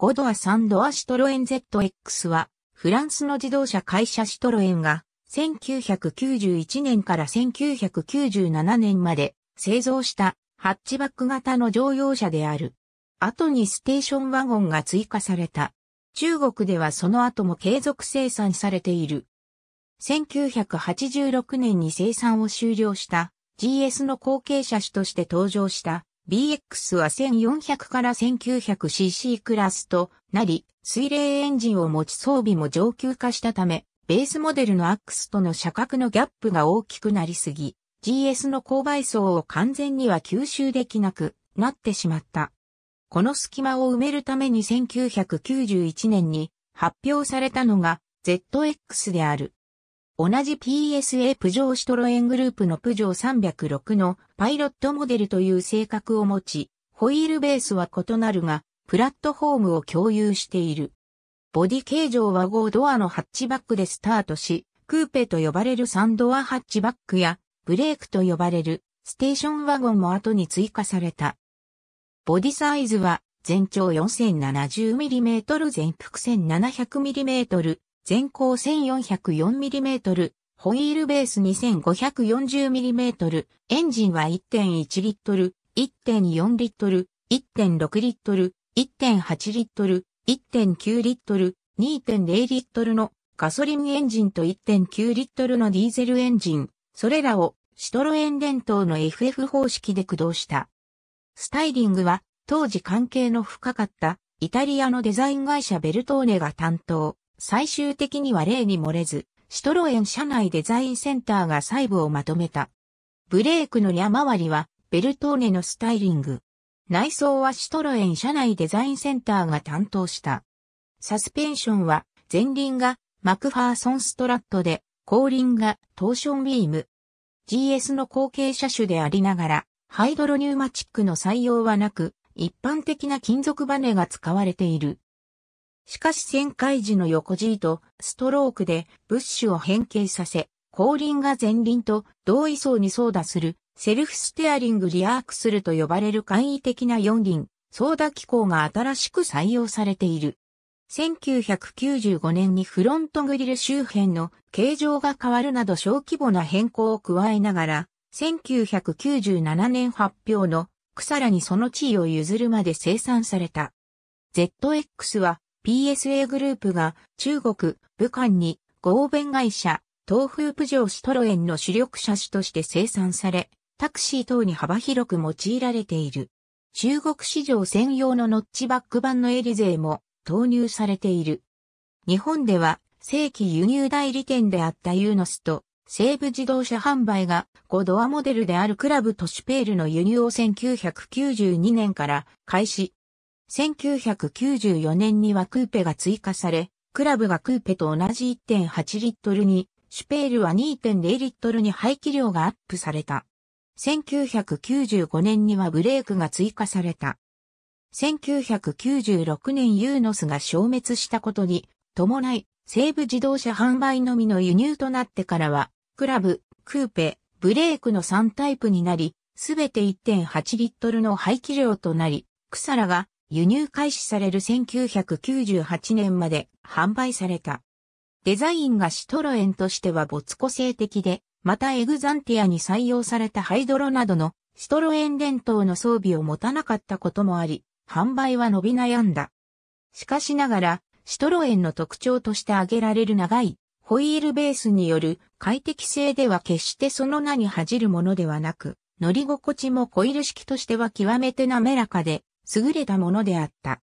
5ドア3ドアシトロエン ZX は、フランスの自動車会社シトロエンが、1991年から1997年まで製造したハッチバック型の乗用車である。後にステーションワゴンが追加された。中国ではその後も継続生産されている。1986年に生産を終了した GS の後継車種として登場した BX は1400から 1900cc クラスとなり、水冷エンジンを持ち装備も上級化したため、ベースモデルのアックスとの車格のギャップが大きくなりすぎ、GS の勾配層を完全には吸収できなくなってしまった。この隙間を埋めるために1991年に発表されたのが ZX である。同じ PSA プジョーシトロエングループのプジョー306のパイロットモデルという性格を持ち、ホイールベースは異なるが、プラットフォームを共有している。ボディ形状は5ドアのハッチバックでスタートし、クーペと呼ばれる3ドアハッチバックや、ブレークと呼ばれるステーションワゴンも後に追加された。ボディサイズは全長 4070mm 全幅 1700mm 全高 1404mm、ホイールベース 2540mm、エンジンは1.1リットル、1.4リットル、1.6リットル、1.8リットル、1.9リットル、2.0リットルのガソリンエンジンと1.9リットルのディーゼルエンジン、それらをシトロエン伝統の FF 方式で駆動した。スタイリングは当時関係の深かったイタリアのデザイン会社ベルトーネが担当。最終的には例に漏れず、シトロエン社内デザインセンターが細部をまとめた。ブレークの山割りは、ベルトーネのスタイリング。内装はシトロエン社内デザインセンターが担当した。サスペンションは、前輪がマクファーソンストラットで、後輪がトーションビーム。GS の後継車種でありながら、ハイドロニューマチックの採用はなく、一般的な金属バネが使われている。しかし旋回時の横 G とストロークでブッシュを変形させ、後輪が前輪と同位相に操打するセルフステアリングリアークスルと呼ばれる簡易的な四輪、操打機構が新しく採用されている。1995年にフロントグリル周辺の形状が変わるなど小規模な変更を加えながら、1997年発表のクサラにその地位を譲るまで生産された。ZX は PSA グループが中国、武漢に合弁会社、東風プジョーシトロエンの主力車種として生産され、タクシー等に幅広く用いられている。中国市場専用のノッチバック版のエリゼーも投入されている。日本では正規輸入代理店であったユーノスと西部自動車販売が5ドアモデルであるクラブトシュペールの輸入を1992年から開始、1994年にはクーペが追加され、クラブがクーペと同じ1.8リットルに、シュペールは2.0リットルに排気量がアップされた。1995年にはブレークが追加された。1996年ユーノスが消滅したことに伴い、西部自動車販売のみの輸入となってからは、クラブ、クーペ、ブレークの3タイプになり、すべて1.8リットルの排気量となり、クサラが輸入開始される1998年まで販売された。デザインがシトロエンとしては没個性的で、またエグザンティアに採用されたハイドロなどのシトロエン伝統の装備を持たなかったこともあり、販売は伸び悩んだ。しかしながら、シトロエンの特徴として挙げられる長いホイールベースによる快適性では決してその名に恥じるものではなく、乗り心地もコイル式としては極めて滑らかで、優れたものであった。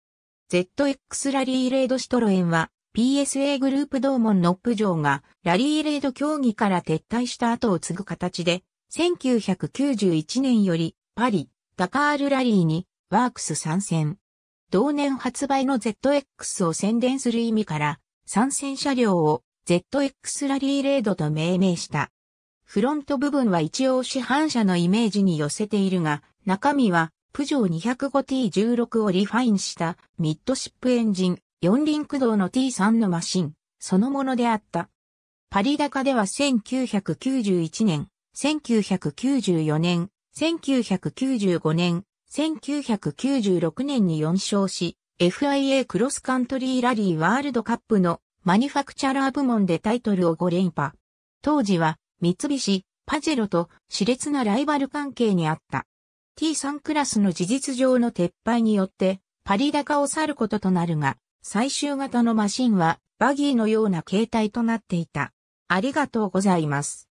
ZX ラリーレードシトロエンは PSA グループ同門ノップ城がラリーレード競技から撤退した後を継ぐ形で1991年よりパリ、ダカールラリーにワークス参戦。同年発売の ZX を宣伝する意味から参戦車両を ZX ラリーレードと命名した。フロント部分は一応市販車のイメージに寄せているが、中身はプジョー 205T16 をリファインしたミッドシップエンジン、四輪駆動の T3 のマシン、そのものであった。パリ高では1991年、1994年、1995年、1996年に4勝し、FIA クロスカントリーラリーワールドカップのマニファクチャラー部門でタイトルを5連覇。当時は三菱、パジェロと熾烈なライバル関係にあった。T3 クラスの事実上の撤廃によって、パリ高を去ることとなるが、最終型のマシンは、バギーのような形態となっていた。ありがとうございます。